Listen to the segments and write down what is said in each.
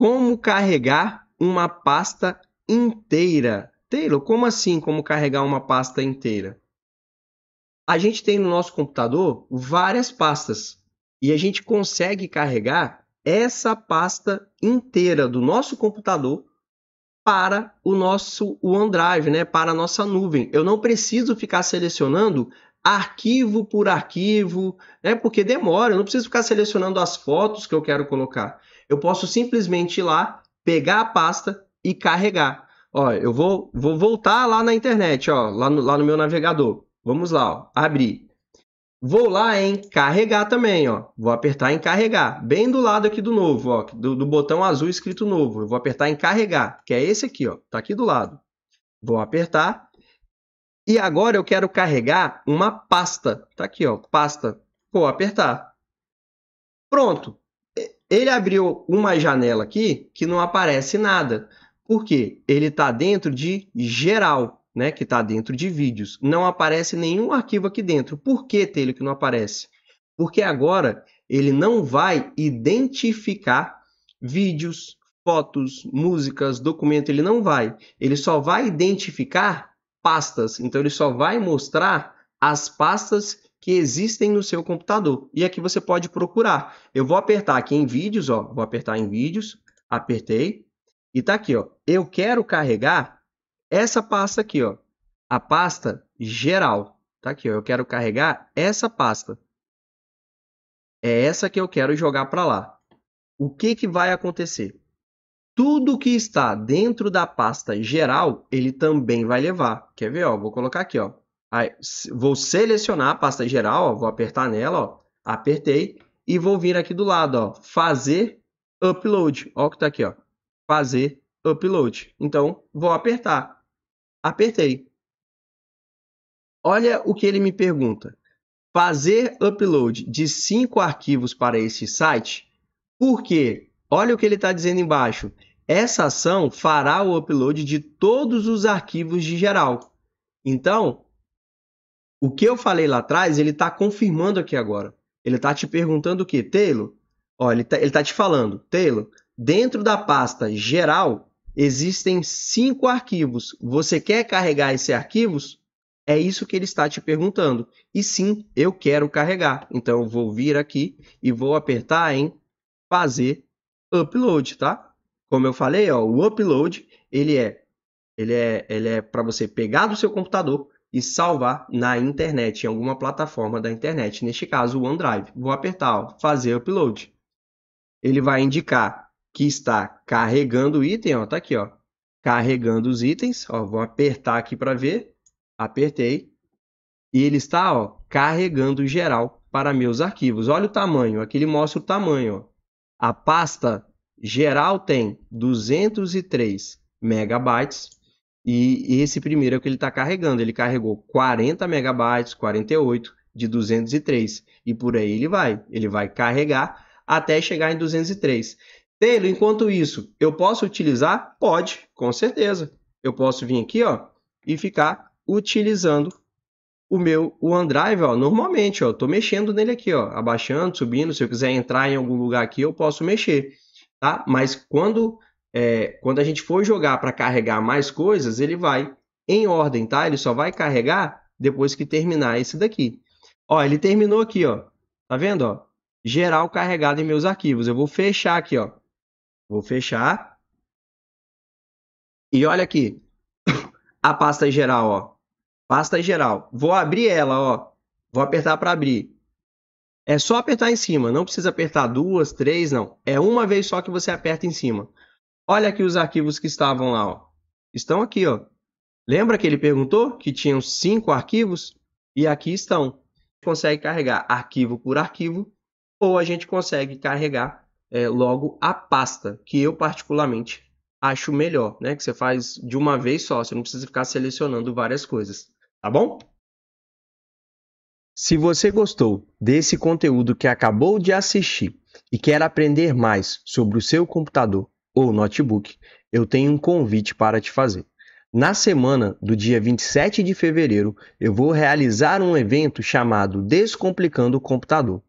Como carregar uma pasta inteira? Taylor, como assim como carregar uma pasta inteira? A gente tem no nosso computador várias pastas e a gente consegue carregar essa pasta inteira do nosso computador para o nosso OneDrive, né? para a nossa nuvem. Eu não preciso ficar selecionando arquivo por arquivo, né? porque demora, eu não preciso ficar selecionando as fotos que eu quero colocar eu posso simplesmente ir lá, pegar a pasta e carregar. Ó, eu vou, vou voltar lá na internet, ó, lá no, lá no meu navegador. Vamos lá, ó, abrir. Vou lá em carregar também, ó. Vou apertar em carregar, bem do lado aqui do novo, ó, do, do botão azul escrito novo. Eu vou apertar em carregar, que é esse aqui, ó, tá aqui do lado. Vou apertar e agora eu quero carregar uma pasta, tá aqui, ó, pasta. Vou apertar. Pronto, ele abriu uma janela aqui que não aparece nada. Por quê? Ele está dentro de geral, né? que está dentro de vídeos. Não aparece nenhum arquivo aqui dentro. Por que, ele que não aparece? Porque agora ele não vai identificar vídeos, fotos, músicas, documento, ele não vai. Ele só vai identificar pastas. Então ele só vai mostrar as pastas que existem no seu computador. E aqui é você pode procurar. Eu vou apertar aqui em vídeos, ó, vou apertar em vídeos, apertei e tá aqui, ó. Eu quero carregar essa pasta aqui, ó. A pasta geral. Tá aqui, ó. Eu quero carregar essa pasta. É essa que eu quero jogar para lá. O que que vai acontecer? Tudo que está dentro da pasta geral, ele também vai levar. Quer ver, ó? Vou colocar aqui, ó Aí, vou selecionar a pasta geral, ó, vou apertar nela, ó, apertei e vou vir aqui do lado, ó, fazer upload. Ó o que está aqui, ó. Fazer upload. Então, vou apertar. Apertei. Olha o que ele me pergunta. Fazer upload de cinco arquivos para este site? Por quê? Olha o que ele está dizendo embaixo. Essa ação fará o upload de todos os arquivos de geral. Então, o que eu falei lá atrás, ele está confirmando aqui agora. Ele está te perguntando o quê? Taylor, ó, ele está tá te falando, Taylor, dentro da pasta geral existem cinco arquivos. Você quer carregar esses arquivos? É isso que ele está te perguntando. E sim, eu quero carregar. Então eu vou vir aqui e vou apertar em fazer upload, tá? Como eu falei, ó, o upload ele é ele é ele é para você pegar do seu computador, e salvar na internet, em alguma plataforma da internet, neste caso o OneDrive. Vou apertar ó, fazer upload. Ele vai indicar que está carregando o item, ó, tá aqui, ó. Carregando os itens, ó, vou apertar aqui para ver. Apertei. E ele está, ó, carregando geral para meus arquivos. Olha o tamanho, aqui ele mostra o tamanho, ó. A pasta geral tem 203 megabytes e, e esse primeiro é o que ele está carregando. Ele carregou 40 megabytes, 48 de 203 e por aí ele vai. Ele vai carregar até chegar em 203. Pelo enquanto isso, eu posso utilizar? Pode, com certeza. Eu posso vir aqui, ó, e ficar utilizando o meu o OneDrive, ó, normalmente, ó, tô mexendo nele aqui, ó, abaixando, subindo, se eu quiser entrar em algum lugar aqui, eu posso mexer, tá? Mas quando é, quando a gente for jogar para carregar mais coisas, ele vai em ordem, tá? Ele só vai carregar depois que terminar esse daqui. Ó, ele terminou aqui, ó. Tá vendo, ó? Geral carregado em meus arquivos. Eu vou fechar aqui, ó. Vou fechar. E olha aqui. A pasta geral, ó. Pasta geral. Vou abrir ela, ó. Vou apertar para abrir. É só apertar em cima, não precisa apertar duas, três, não. É uma vez só que você aperta em cima. Olha aqui os arquivos que estavam lá, ó. Estão aqui, ó. Lembra que ele perguntou que tinham cinco arquivos? E aqui estão. Consegue carregar arquivo por arquivo ou a gente consegue carregar é, logo a pasta, que eu particularmente acho melhor, né? Que você faz de uma vez só, você não precisa ficar selecionando várias coisas, tá bom? Se você gostou desse conteúdo que acabou de assistir e quer aprender mais sobre o seu computador, ou notebook, eu tenho um convite para te fazer. Na semana do dia 27 de fevereiro, eu vou realizar um evento chamado Descomplicando o Computador.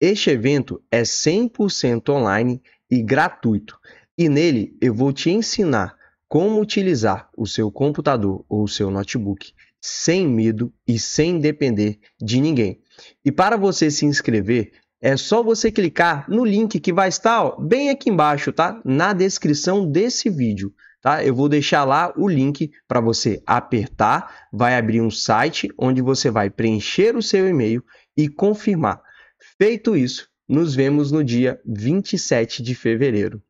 Este evento é 100% online e gratuito, e nele eu vou te ensinar como utilizar o seu computador ou o seu notebook sem medo e sem depender de ninguém. E para você se inscrever, é só você clicar no link que vai estar ó, bem aqui embaixo, tá? Na descrição desse vídeo, tá? Eu vou deixar lá o link para você apertar, vai abrir um site onde você vai preencher o seu e-mail e confirmar. Feito isso, nos vemos no dia 27 de fevereiro.